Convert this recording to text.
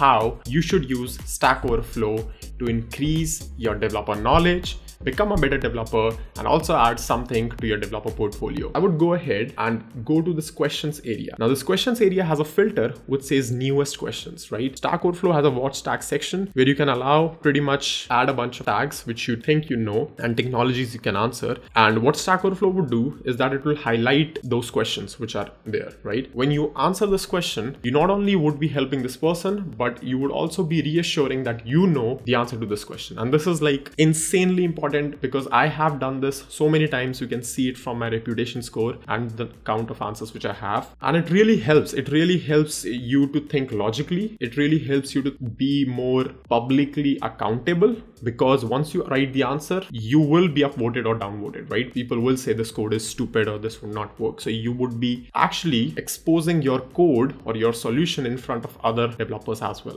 how you should use Stack Overflow to increase your developer knowledge become a better developer, and also add something to your developer portfolio. I would go ahead and go to this questions area. Now this questions area has a filter which says newest questions, right? Stack Overflow has a watch tag section where you can allow pretty much add a bunch of tags which you think you know and technologies you can answer. And what Stack Overflow would do is that it will highlight those questions which are there, right? When you answer this question, you not only would be helping this person, but you would also be reassuring that you know the answer to this question. And this is like insanely important important because I have done this so many times. You can see it from my reputation score and the count of answers which I have. And it really helps. It really helps you to think logically. It really helps you to be more publicly accountable because once you write the answer, you will be upvoted or downvoted, right? People will say this code is stupid or this would not work. So you would be actually exposing your code or your solution in front of other developers as well.